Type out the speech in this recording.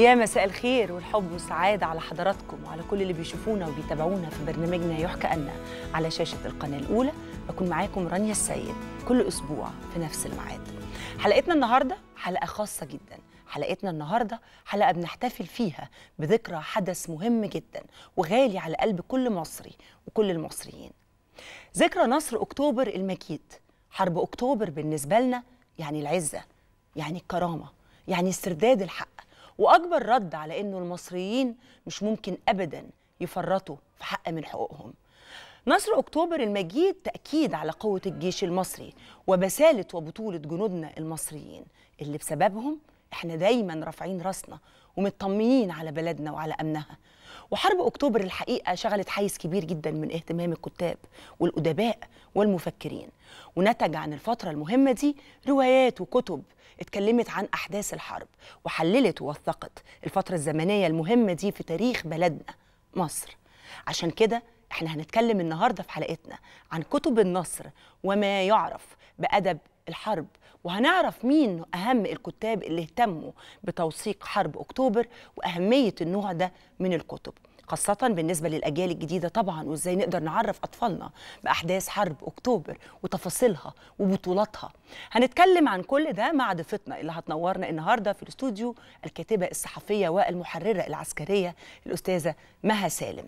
يا مساء الخير والحب والسعادة على حضراتكم وعلى كل اللي بيشوفونا وبيتابعونا في برنامجنا يحكى أنا على شاشة القناة الأولى بكون معاكم رانيا السيد كل أسبوع في نفس الميعاد حلقتنا النهاردة حلقة خاصة جدا حلقتنا النهاردة حلقة بنحتفل فيها بذكرى حدث مهم جدا وغالي على قلب كل مصري وكل المصريين ذكرى نصر أكتوبر المجيد حرب أكتوبر بالنسبة لنا يعني العزة يعني الكرامة يعني استرداد الحق واكبر رد على انه المصريين مش ممكن ابدا يفرطوا في حق من حقوقهم نصر اكتوبر المجيد تاكيد على قوه الجيش المصري وبساله وبطوله جنودنا المصريين اللي بسببهم احنا دايما رافعين راسنا ومطمنين على بلدنا وعلى امنها وحرب أكتوبر الحقيقة شغلت حيز كبير جدا من اهتمام الكتاب والأدباء والمفكرين ونتج عن الفترة المهمة دي روايات وكتب اتكلمت عن أحداث الحرب وحللت ووثقت الفترة الزمنية المهمة دي في تاريخ بلدنا مصر عشان كده احنا هنتكلم النهاردة في حلقتنا عن كتب النصر وما يعرف بأدب الحرب وهنعرف مين أهم الكتاب اللي اهتموا بتوثيق حرب أكتوبر وأهمية النوع ده من الكتب خاصة بالنسبة للأجيال الجديدة طبعا وإزاي نقدر نعرف أطفالنا بأحداث حرب أكتوبر وتفاصيلها وبطولاتها هنتكلم عن كل ده مع ضيفتنا اللي هتنورنا النهاردة في الاستوديو الكاتبة الصحفية والمحررة العسكرية الأستاذة مها سالم